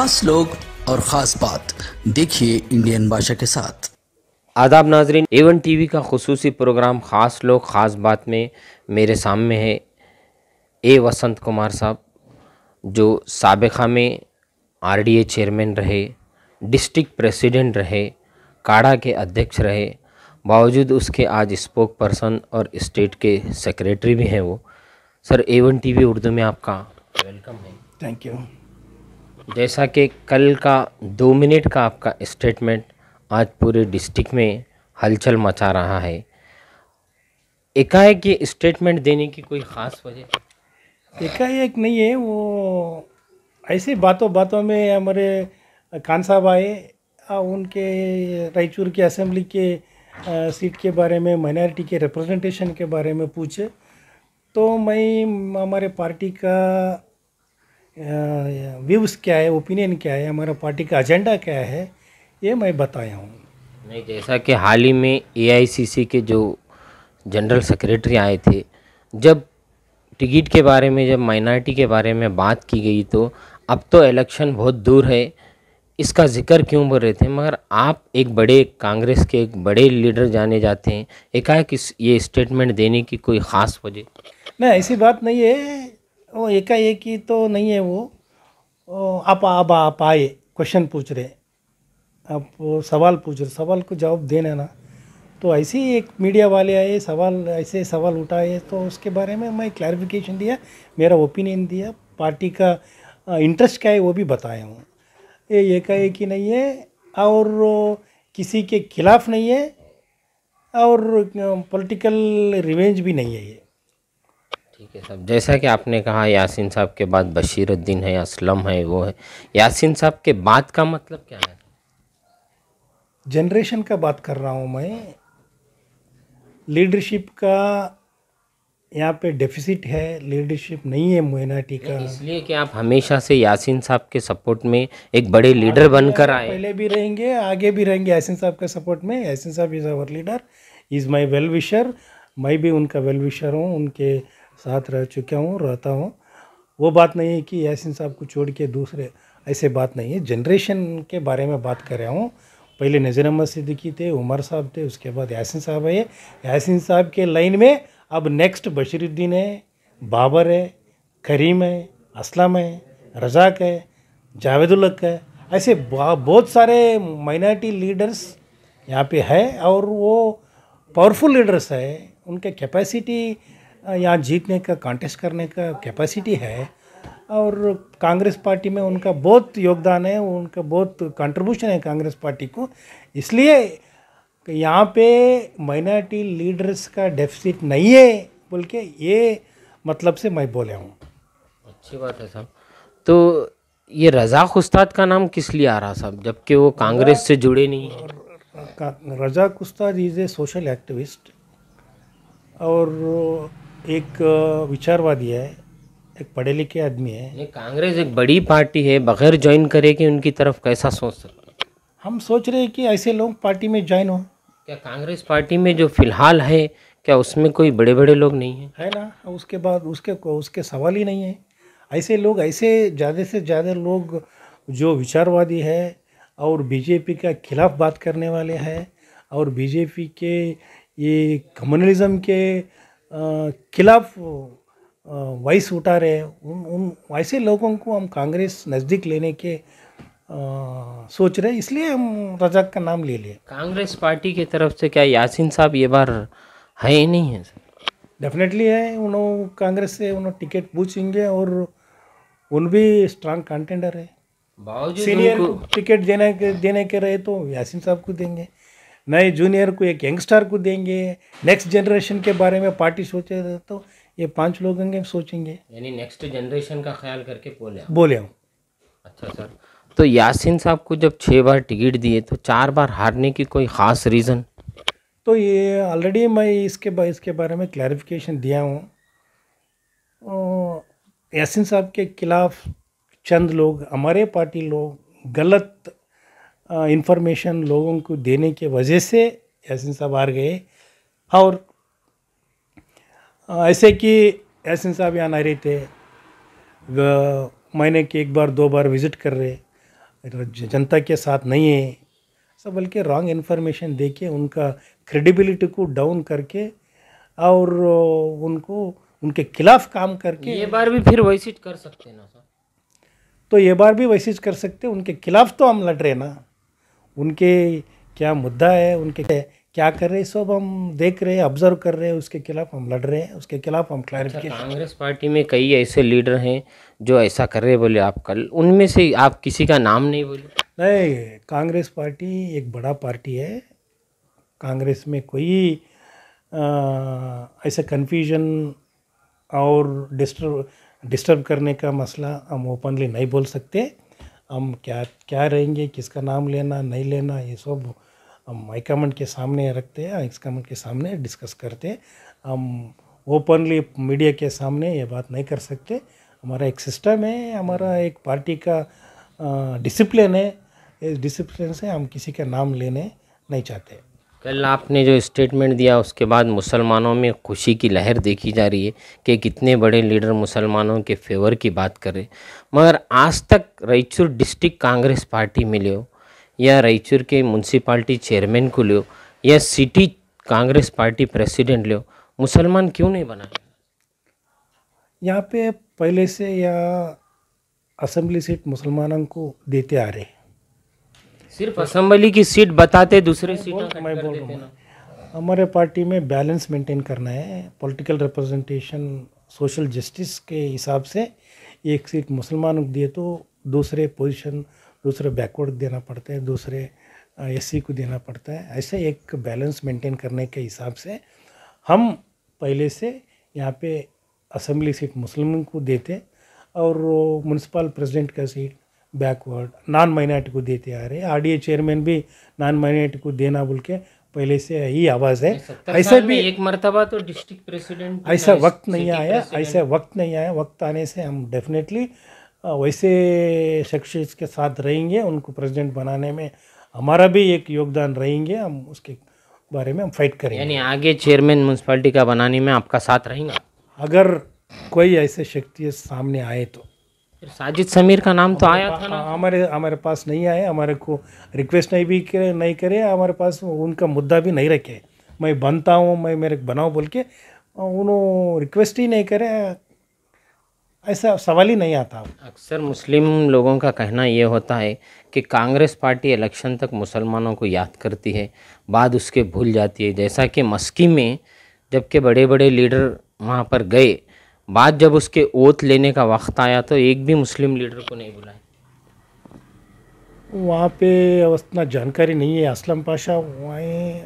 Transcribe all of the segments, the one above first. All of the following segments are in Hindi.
खास लोग और ख़ास बात देखिए इंडियन भाषा के साथ आदाब नाजरीन एवन टीवी का खसूस प्रोग्राम ख़ास लोग ख़ास बात में मेरे सामने है ए वसंत कुमार साहब जो सबका में आर डी ए चेयरमैन रहे डिस्ट्रिक्ट प्रेसिडेंट रहे काड़ा के अध्यक्ष रहे बावजूद उसके आज स्पोक पर्सन और स्टेट के सेक्रेटरी भी हैं वो सर एवन टीवी उर्दू में आपका वेलकम है थैंक यू जैसा कि कल का दो मिनट का आपका स्टेटमेंट आज पूरे डिस्ट्रिक्ट में हलचल मचा रहा है एकाएक ये स्टेटमेंट देने की कोई ख़ास वजह एकाएक नहीं है वो ऐसे बातों बातों में हमारे खान साहब आए उनके रायचूर के असेंबली के सीट के बारे में माइनॉरिटी के रिप्रेजेंटेशन के बारे में पूछे तो मैं हमारे पार्टी का व्यूज़ क्या है ओपिनियन क्या है हमारा पार्टी का एजेंडा क्या है ये मैं बताया हूँ नहीं जैसा कि हाल ही में एआईसीसी के जो जनरल सेक्रेटरी आए थे जब टिकट के बारे में जब माइनॉरिटी के बारे में बात की गई तो अब तो इलेक्शन बहुत दूर है इसका जिक्र क्यों बोल रहे थे मगर आप एक बड़े कांग्रेस के एक बड़े लीडर जाने जाते हैं एकाएक इस ये स्टेटमेंट देने की कोई ख़ास वजह नहीं ऐसी बात नहीं है वो एकाएक ही तो नहीं है वो आप अब आप आए क्वेश्चन पूछ रहे आप सवाल पूछ रहे सवाल को जवाब देना ना तो ऐसे ही एक मीडिया वाले आए सवाल ऐसे सवाल उठाए तो उसके बारे में मैं क्लैरिफिकेशन दिया मेरा ओपिनियन दिया पार्टी का इंटरेस्ट क्या है वो भी बताया हूँ ये एकाएक ही नहीं है और किसी के खिलाफ नहीं है और पॉलिटिकल रिवेंज भी नहीं है ये ठीक है साहब जैसा कि आपने कहा यासिन साहब के बाद बशीरुद्दीन है असलम है वो है यासिन साहब के बाद का मतलब क्या है जनरेशन का बात कर रहा हूँ मैं लीडरशिप का यहाँ पे डेफिसिट है लीडरशिप नहीं है मोइनाटी का इसलिए कि आप हमेशा से यासिन साहब के सपोर्ट में एक बड़े लीडर बनकर आए पहले भी रहेंगे आगे भी रहेंगे यासिन साहब के सपोर्ट में यासिन साहब is our leader is my well wisher मैं भी उनका वेल विशर हूँ उनके साथ रह चुका हूँ रहता हूँ वो बात नहीं है कि यासिन साहब को छोड़ के दूसरे ऐसे बात नहीं है जनरेशन के बारे में बात कर रहा हूँ पहले नज़र अहमद सिद्दीकी थे उमर साहब थे उसके बाद यासिन साहब है यासिन साहब के लाइन में अब नेक्स्ट बशरुद्दीन है बाबर है करीम है असलम है रजाक है जावेदुल्लक है ऐसे बहुत सारे माइनॉरिटी लीडर्स यहाँ पे है और वो पावरफुल लीडर्स है उनके कैपेसिटी यहाँ जीतने का कांटेस्ट करने का कैपेसिटी है और कांग्रेस पार्टी में उनका बहुत योगदान है उनका बहुत कंट्रीब्यूशन है कांग्रेस पार्टी को इसलिए यहाँ पे माइनॉरिटी लीडर्स का डेफिसिट नहीं है बोल के ये मतलब से मैं बोले हूँ अच्छी बात है साहब तो ये रजाक उस्ताद का नाम किस लिए आ रहा साहब जबकि वो कांग्रेस से जुड़े नहीं हैं रजाक उस्ताद इज़ ए सोशल एक्टिविस्ट और एक विचारवादी है एक पढ़े लिखे आदमी है कांग्रेस एक बड़ी पार्टी है बगैर ज्वाइन करे कि उनकी तरफ कैसा सोच सकते हम सोच रहे हैं कि ऐसे लोग पार्टी में ज्वाइन हो क्या कांग्रेस पार्टी में जो फिलहाल है क्या उसमें कोई बड़े बड़े लोग नहीं है है ना उसके बाद उसके उसके सवाल ही नहीं है ऐसे लोग ऐसे ज़्यादा से ज़्यादा लोग जो विचारवादी है और बीजेपी का खिलाफ बात करने वाले हैं और बीजेपी के ये कम्युनलिज्म के खिलाफ वॉइस उठा रहे हैं उन उन ऐसे लोगों को हम कांग्रेस नज़दीक लेने के आ, सोच रहे इसलिए हम रजाक का नाम ले लिए कांग्रेस पार्टी की तरफ से क्या यासिन साहब ये बार है ही नहीं है डेफिनेटली है उन्होंने कांग्रेस से उन्होंने टिकट पूछेंगे और उन भी स्ट्रांग कंटेंडर है सीनियर टिकट देने के देने के रहे तो यासिन साहब को देंगे नए जूनियर को एक यंगस्टर को देंगे नेक्स्ट जनरेशन के बारे में पार्टी सोचे तो ये पांच लोग होंगे सोचेंगे यानी नेक्स्ट जनरेशन का ख्याल करके बोले बोले हूँ अच्छा सर तो यासिन साहब को जब छः बार टिकट दिए तो चार बार हारने की कोई ख़ास रीज़न तो ये ऑलरेडी मैं इसके बा, इसके बारे में क्लैरिफिकेशन दिया हूँ यासिन साहब के खिलाफ चंद लोग हमारे पार्टी लोग गलत इन्फॉर्मेशन लोगों को देने के वजह से यासिन साहब हार गए और ऐसे कि यासिन साहब यहाँ नहीं रहते महीने के एक बार दो बार विज़िट कर रहे जनता के साथ नहीं है सब बल्कि रॉन्ग इन्फॉर्मेशन दे के उनका क्रेडिबिलिटी को डाउन करके और उनको उनके खिलाफ काम करके ये बार भी फिर वैसे कर सकते हैं ना सर तो ये बार भी वैसे कर सकते उनके खिलाफ तो हम लड़ रहे ना उनके क्या मुद्दा है उनके क्या कर रहे हैं सब हम देख रहे हैं ऑब्जर्व कर रहे हैं उसके खिलाफ हम लड़ रहे हैं उसके खिलाफ हम क्लैरिफिकेशन अच्छा, कांग्रेस पार्टी में कई ऐसे लीडर हैं जो ऐसा कर रहे बोले आप कल उनमें से आप किसी का नाम नहीं बोले नहीं कांग्रेस पार्टी एक बड़ा पार्टी है कांग्रेस में कोई ऐसा कन्फ्यूजन और डिस्टर्ब डिस्टर्ब करने का मसला हम ओपनली नहीं बोल सकते हम क्या क्या रहेंगे किसका नाम लेना नहीं लेना ये सब हम हाई के सामने रखते हैं हाई कमेंट के सामने डिस्कस करते हैं हम ओपनली मीडिया के सामने ये बात नहीं कर सकते हमारा एक सिस्टम है हमारा एक पार्टी का डिसिप्लिन है इस डिसिप्लिन से हम किसी का नाम लेने नहीं चाहते कल आपने जो स्टेटमेंट दिया उसके बाद मुसलमानों में खुशी की लहर देखी जा रही है कि कितने बड़े लीडर मुसलमानों के फेवर की बात कर रहे मगर आज तक रायचूर डिस्ट्रिक्ट कांग्रेस पार्टी में लो या रायचूर के म्यूनसिपाल्टी चेयरमैन को लो या सिटी कांग्रेस पार्टी प्रेसिडेंट लो मुसलमान क्यों नहीं बना यहाँ पे पहले से या असम्बली सीट मुसलमानों को देते आ रहे हैं सिर्फ असम्बली तो की सीट बताते दूसरे सीट मैं बोल रहा हमारे पार्टी में बैलेंस मेंटेन करना है पॉलिटिकल रिप्रेजेंटेशन सोशल जस्टिस के हिसाब से एक सीट मुसलमानों को दिए तो दूसरे पोजीशन दूसरे बैकवर्ड देना पड़ता है दूसरे एस को देना पड़ता है ऐसे एक बैलेंस मेंटेन करने के हिसाब से हम पहले से यहाँ पे असम्बली सीट मुस्लिम को देते और म्यूनसिपल प्रेसिडेंट का सीट बैकवर्ड नॉन माइनॉरिटी को देते आ रहे आरडीए चेयरमैन भी नॉन माइनॉरिटी को देना बोल के पहले से ही आवाज़ है ऐसा भी एक मरतबा तो डिस्ट्रिक्ट प्रेसिडेंट ऐसा वक्त नहीं आया ऐसा वक्त नहीं आया वक्त आने से हम डेफिनेटली वैसे शख्सियत के साथ रहेंगे उनको प्रेसिडेंट बनाने में हमारा भी एक योगदान रहेंगे हम उसके बारे में हम फाइट करेंगे यानी आगे चेयरमैन म्यूनसिपाली का बनाने में आपका साथ रहेंगे अगर कोई ऐसे शक्ति सामने आए तो साजिद समीर का नाम तो आया था ना हाँ, हमारे हमारे पास नहीं आए हमारे को रिक्वेस्ट नहीं भी करे नहीं करे हमारे पास उनका मुद्दा भी नहीं रखे मैं बनता हूँ मैं मेरे बनाऊँ बोल के उन्होंने रिक्वेस्ट ही नहीं करे ऐसा सवाल ही नहीं आता अक्सर मुस्लिम लोगों का कहना ये होता है कि कांग्रेस पार्टी इलेक्शन तक मुसलमानों को याद करती है बाद उसके भूल जाती है जैसा कि मस्की में जबकि बड़े बड़े लीडर वहाँ पर गए बाद जब उसके ओत लेने का वक्त आया तो एक भी मुस्लिम लीडर को नहीं बुलाया वहाँ पे उतना जानकारी नहीं है असलम पाशा वहीं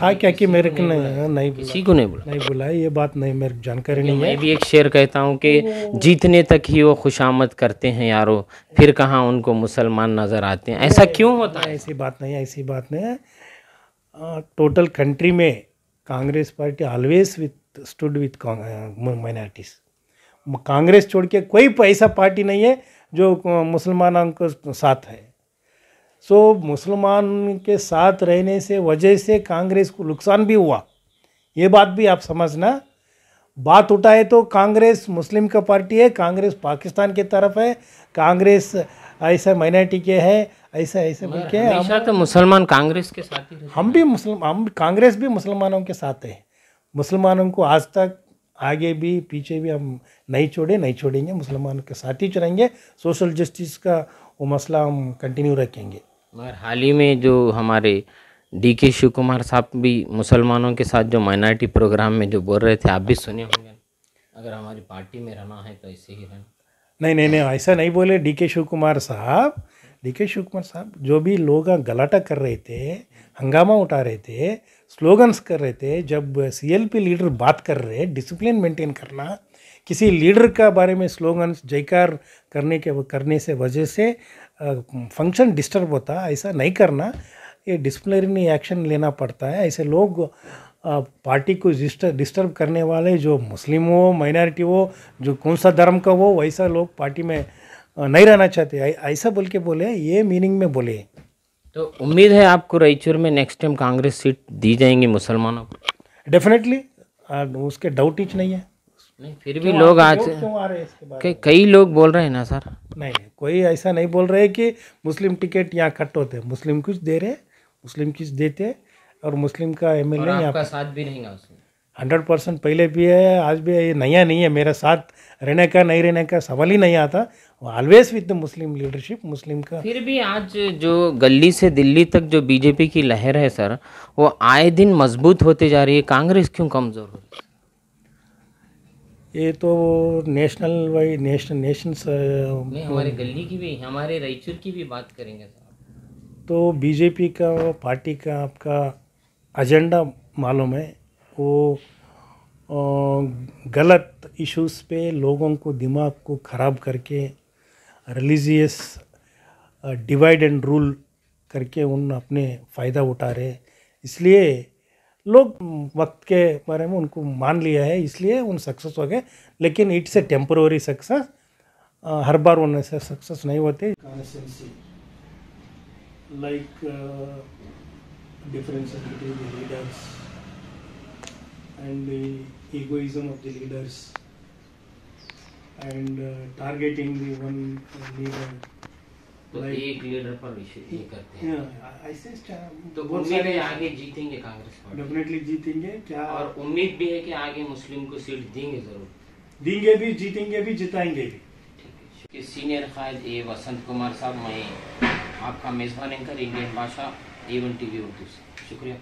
था क्या कि मेरे को नहीं नहीं, नहीं किसी को नहीं बुला नहीं बुलाया ये बात नहीं मेरे जानकारी नहीं, है मैं भी एक शेर कहता हूँ कि जीतने तक ही वो खुशामद करते हैं यारो फिर कहाँ उनको मुसलमान नज़र आते हैं ऐसा क्यों होता है ऐसी बात नहीं ऐसी बात नहीं टोटल कंट्री में Congress party always with stood with minorities Congress छोड़ के कोई ऐसा पार्टी नहीं है जो मुसलमानों के साथ है सो मुसलमान के साथ रहने से वजह से कांग्रेस को नुकसान भी हुआ ये बात भी आप समझना बात उठाए तो कांग्रेस मुस्लिम का पार्टी है कांग्रेस पाकिस्तान के तरफ है कांग्रेस ऐसा माइनॉरिटी के है ऐसा ऐसे बोल के तो मुसलमान कांग्रेस के साथ ही हम भी मुसलमान हम कांग्रेस भी मुसलमानों के साथ है मुसलमानों को आज तक आगे भी पीछे भी हम नहीं छोड़े नहीं छोड़ेंगे मुसलमान के साथ ही चलेंगे सोशल जस्टिस का वो मसला हम कंटिन्यू रखेंगे मगर हाल ही में जो हमारे डी के शिव कुमार साहब भी मुसलमानों के साथ जो माइनॉरिटी प्रोग्राम में जो बोल रहे थे आप भी सुने होंगे अगर हमारी पार्टी में रहना है तो ऐसे ही रहना नहीं नहीं नहीं ऐसा नहीं बोले डी के शिव कुमार साहब डी के शिव कुमार साहब जो भी लोग गलाटा कर रहे थे हंगामा उठा रहे थे स्लोगन्स कर रहे थे जब सीएलपी लीडर बात कर रहे हैं डिसिप्लिन मेंटेन करना किसी लीडर का बारे में स्लोगन्स जयकार करने के करने से वजह से फंक्शन डिस्टर्ब होता ऐसा नहीं करना ये डिसिप्लिनरी एक्शन लेना पड़ता है ऐसे लोग पार्टी को डिस्टर्ब करने वाले जो मुस्लिम हो माइनॉरिटी हो जो कौन सा धर्म का हो वैसा लोग पार्टी में नहीं रहना चाहते ऐसा बोल के बोले ये मीनिंग में बोले तो उम्मीद है आपको रायचूर में नेक्स्ट टाइम कांग्रेस सीट दी जाएंगी मुसलमानों को डेफिनेटली उसके डाउट ही नहीं है नहीं फिर भी लोग आज कई लोग बोल रहे हैं ना सर नहीं कोई ऐसा नहीं बोल रहे कि मुस्लिम टिकट यहाँ कट होते मुस्लिम कुछ दे रहे मुस्लिम कुछ देते और मुस्लिम का एम एल ए साथ भी नहीं हंड्रेड परसेंट पहले भी है आज भी है ये नया नहीं है मेरा साथ रहने का नहीं रहने का सवाल ही नहीं आता always with the Muslim leadership Muslim का फिर भी आज जो गली से दिल्ली तक जो बीजेपी की लहर है सर वो आए दिन मजबूत होते जा रही है कांग्रेस क्यों कमज़ोर हो रही है ये तो नेशनल वाइज नेशनल नेशन हमारे गली की भी हमारे रायचूर की भी बात करेंगे सर तो बीजेपी का पार्टी का आपका एजेंडा मालूम है वो गलत इश्यूज़ पे लोगों को दिमाग को ख़राब करके रिलीजियस डिवाइड एंड रूल करके उन अपने फ़ायदा उठा रहे इसलिए लोग वक्त के बारे में उनको मान लिया है इसलिए उन सक्सेस हो गए लेकिन इट्स ए टेम्पोरी सक्सेस हर बार उन ऐसे सक्सेस नहीं होते and uh, targeting the one leader. तो like, एक लीडर पर विषय ये करते हैं yeah, तो उम्मीद है आगे जीतेंगे कांग्रेस डेफिनेटली जीतेंगे क्या और उम्मीद भी है कि आगे मुस्लिम को सीट देंगे जरूर देंगे भी जीतेंगे भी जिताएंगे भी ठीक है सीनियर कायद ए वसंत कुमार साहब मैं आपका मेजबान एंकर इंडियन भाषा एवन टीवी उर्दू से शुक्रिया